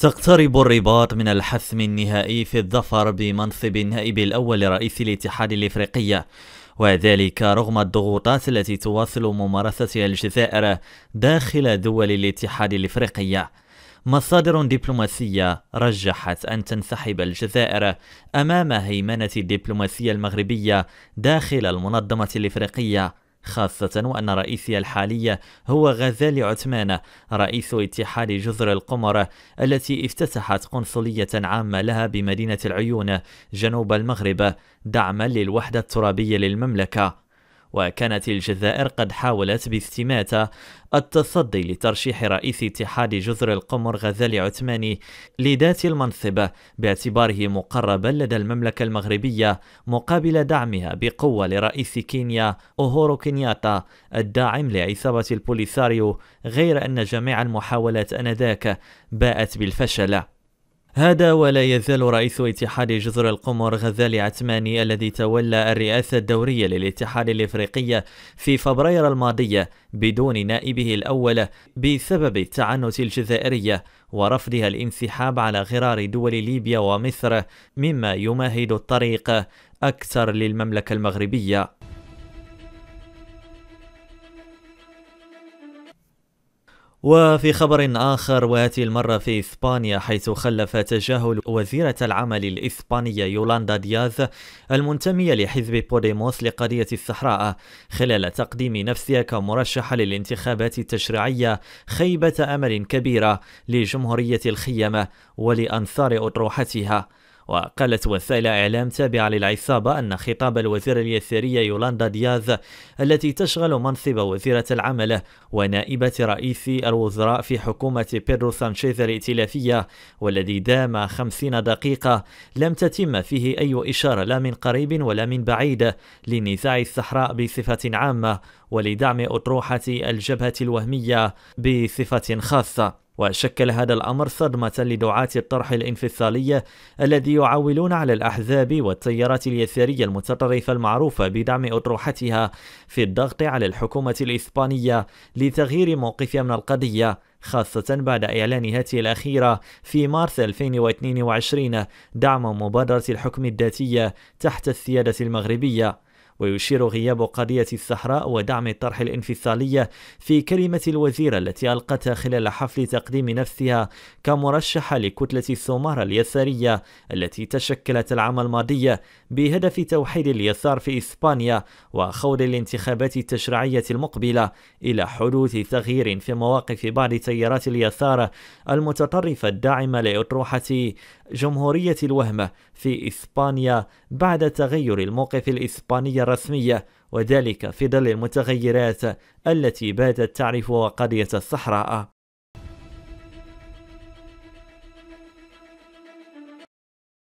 تقترب الرباط من الحسم النهائي في الظفر بمنصب النائب الأول لرئيس الاتحاد الإفريقي وذلك رغم الضغوطات التي تواصل ممارستها الجزائر داخل دول الاتحاد الإفريقي مصادر دبلوماسية رجحت أن تنسحب الجزائر أمام هيمنة الدبلوماسية المغربية داخل المنظمة الإفريقية خاصة وأن رئيسي الحالي هو غزال عثمان رئيس اتحاد جزر القمر التي افتتحت قنصلية عامة لها بمدينة العيون جنوب المغرب دعما للوحدة الترابية للمملكة وكانت الجزائر قد حاولت باستماتة التصدي لترشيح رئيس اتحاد جزر القمر غزالي عثماني لذات المنصب باعتباره مقربا لدى المملكة المغربية مقابل دعمها بقوة لرئيس كينيا أوهورو كينياتا الداعم لعصابة البوليساريو غير أن جميع المحاولات أنذاك باءت بالفشل هذا ولا يزال رئيس اتحاد جزر القمر غزالي عثماني الذي تولى الرئاسة الدورية للاتحاد الإفريقي في فبراير الماضية بدون نائبه الأول بسبب التعنت الجزائرية ورفضها الانسحاب على غرار دول ليبيا ومصر مما يمهد الطريق أكثر للمملكة المغربية وفي خبر آخر وهذه المرة في إسبانيا حيث خلف تجاهل وزيرة العمل الإسبانية يولاندا دياز المنتمية لحزب بوديموس لقضية الصحراء خلال تقديم نفسها كمرشحة للانتخابات التشريعية خيبة أمل كبيرة لجمهورية الخيمة ولأنصار أطروحتها وقالت وسائل إعلام تابعة للعصابة أن خطاب الوزيرة اليسارية يولاندا دياز التي تشغل منصب وزيرة العمل ونائبة رئيس الوزراء في حكومة بيرو سانشيز الائتلافية والذي دام خمسين دقيقة لم تتم فيه أي إشارة لا من قريب ولا من بعيد لنزاع الصحراء بصفة عامة ولدعم أطروحة الجبهة الوهمية بصفة خاصة وشكل هذا الأمر صدمة لدعاة الطرح الانفصالية الذي يعولون على الأحزاب والتيارات اليسارية المتطرفة المعروفة بدعم أطروحتها في الضغط على الحكومة الإسبانية لتغيير موقفها من القضية خاصة بعد إعلان هاته الأخيرة في مارس 2022 دعم مبادرة الحكم الذاتية تحت السيادة المغربية ويشير غياب قضية الصحراء ودعم الطرح الانفصالية في كلمة الوزيرة التي ألقتها خلال حفل تقديم نفسها كمرشحة لكتلة الثمارة اليسارية التي تشكلت العام الماضي بهدف توحيد اليسار في إسبانيا وخوض الانتخابات التشريعية المقبلة إلى حدوث تغيير في مواقف بعض تيارات اليسار المتطرفة الداعمة لأطروحة جمهورية الوهمة في إسبانيا بعد تغير الموقف الإسباني الرسمية وذلك في ظل المتغيرات التي باتت تعرف قضية الصحراء